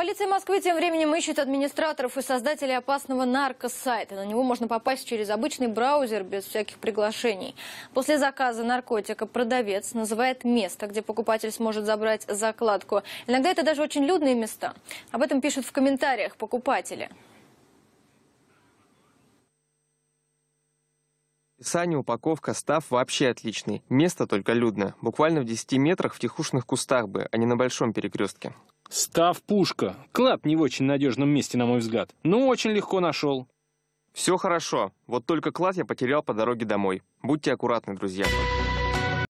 Полиция Москвы тем временем ищет администраторов и создателей опасного наркосайта. На него можно попасть через обычный браузер без всяких приглашений. После заказа наркотика продавец называет место, где покупатель сможет забрать закладку. Иногда это даже очень людные места. Об этом пишут в комментариях покупатели. Описание, упаковка, став вообще отличный. Место только людное. Буквально в 10 метрах в тихушных кустах бы, а не на большом перекрестке. «Став пушка. Клад не в очень надежном месте, на мой взгляд. Но ну, очень легко нашел». «Все хорошо. Вот только клад я потерял по дороге домой. Будьте аккуратны, друзья».